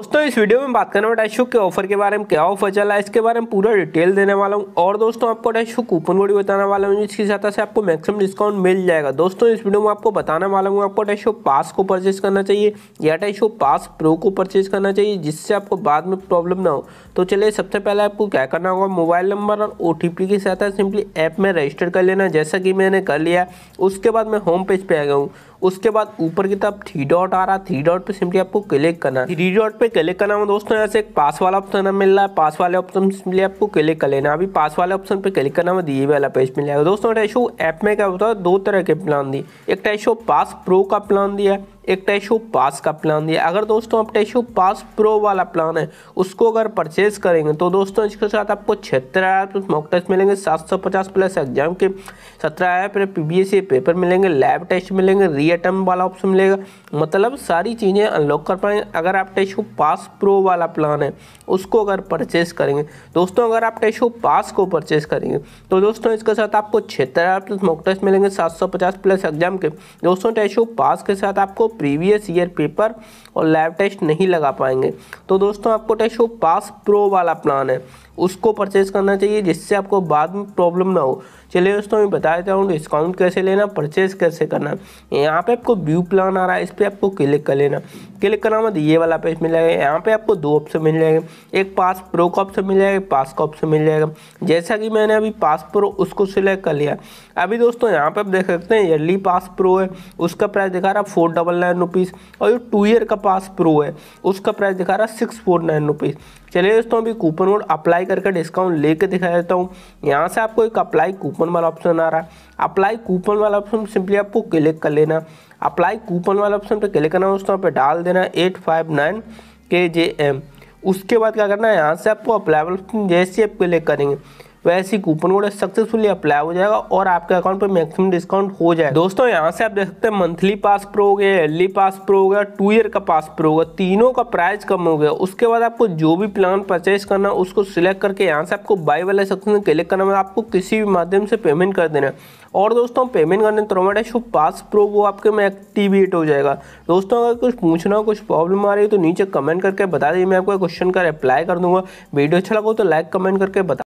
दोस्तों इस वीडियो में बात करने वाला डैशुक के ऑफर के बारे में क्या ऑफर चला है इसके बारे में पूरा डिटेल देने वाला हूँ और दोस्तों आपको डैशुक कूपन कोड भी बताने वाला हूँ जिसकी सहायता से आपको मैक्सिमम डिस्काउंट मिल जाएगा दोस्तों इस वीडियो में आपको बताने वाला हूँ आपको डैशो पास को परचेज करना चाहिए या डैशो पास प्रो को परचेज करना चाहिए जिससे आपको बाद में प्रॉब्लम ना हो तो चलिए सबसे पहले आपको क्या करना होगा मोबाइल नंबर और ओ की सहायता सिंपली ऐप में रजिस्टर कर लेना जैसा कि मैंने कर लिया उसके बाद मैं होम पेज पर आ गया हूँ उसके बाद ऊपर की तरफ थ्री डॉट आ रहा है थ्री डॉट पे सिंपली आपको क्लिक करना है थ्री डॉट पे क्लिक करना है दोस्तों यहाँ से एक पास वाला ऑप्शन मिल रहा है पास वाले ऑप्शन सिंपली आपको क्लिक कर लेना अभी पास वाले ऑप्शन पे क्लिक करना दिए वाला पेज मिल जाएगा दोस्तों टैशो ऐप में क्या होता है दो तरह के प्लान दिए एक टैशो पास प्रो का प्लान दिया है एक टैशो पास का प्लान दिया अगर दोस्तों आप टैशो पास प्रो वाला प्लान है उसको अगर परचेज करेंगे तो दोस्तों इसके साथ आपको छिहत्तर हज़ार मॉक टेस्ट मिलेंगे सात सौ पचास प्लस एग्जाम के सत्रह हज़ार फिर पी पेपर मिलेंगे लैब टेस्ट मिलेंगे री अटम वाला ऑप्शन मिलेगा मतलब सारी चीज़ें अनलॉक कर पाएंगे अगर आप टैशो पास प्रो वाला प्लान है उसको अगर परचेज करेंगे दोस्तों अगर आप टैशो पास को परचेज करेंगे तो दोस्तों इसके साथ आपको छिहत्तर हज़ार मॉक टेस्ट मिलेंगे सात सौ पचास प्लस एग्जाम के दोस्तों टैशो पास के साथ आपको प्रीवियस ईयर पेपर और लैब टेस्ट नहीं लगा पाएंगे तो दोस्तों आपको टेस्ट वो पास प्रो वाला प्लान है उसको परचेज करना चाहिए जिससे आपको बाद में प्रॉब्लम ना हो चलिए दोस्तों मैं बता देता हूँ डिस्काउंट कैसे लेना परचेज कैसे करना यहाँ पे आपको व्यू प्लान आ रहा है इस पर आपको क्लिक कर लेना क्लिक करना मत ये वाला पेज मिल जाएगा यहाँ पे आपको दो ऑप्शन मिल जाएंगे एक पास प्रो का ऑप्शन मिल जाएगा पास का ऑप्शन मिल जाएगा जैसा कि मैंने अभी पास प्रो उसको सिलेक्ट कर लिया अभी दोस्तों यहाँ पर आप देख सकते हैं ईयरली पास प्रो है उसका प्राइस दिखा रहा है फोर डबल नाइन रुपीज़ और जो टू ईयर का पास प्रो है उसका प्राइस दिखा रहा है सिक्स फोर नाइन रुपीज़ चलिए दोस्तों अभी कूपन कोड अप्लाई करके डिस्काउंट लेके दिखा देता हूँ यहाँ से आपको एक अप्लाई कूपन वाला ऑप्शन आ रहा है अप्लाई कूपन वाला ऑप्शन सिंपली आपको क्लिक कर लेना अप्लाई कूपन वाला ऑप्शन पर क्लिक करना दोस्तों पर डाल देना एट फाइव नाइन के जे एम उसके बाद क्या करना है यहाँ से आपको अप्लाई जैसे आप क्लिक करेंगे वैसे ही कूपन कोड सक्सेसफुली अप्लाई हो जाएगा और आपके अकाउंट पर मैक्सिमम डिस्काउंट हो जाए दोस्तों यहाँ से आप देख सकते हैं मंथली पास प्रो हो गया एयरली पास प्रो हो गया टू ईयर का पास प्रो होगा तीनों का प्राइस कम हो गया उसके बाद आपको जो भी प्लान परचेज करना उसको सिलेक्ट करके यहाँ से आपको बाई वाले सेक्शन में क्लिक करना मतलब आपको किसी भी माध्यम से पेमेंट कर देना और दोस्तों पेमेंट करने क्रोमाटा शो पास प्रो वो आपके में एक्टिवेट हो जाएगा दोस्तों अगर कुछ पूछना हो कुछ प्रॉब्लम आ रही है तो नीचे कमेंट करके बता दीजिए मैं आपको क्वेश्चन का रिप्लाई कर दूंगा वीडियो अच्छा लगा तो लाइक कमेंट करके बता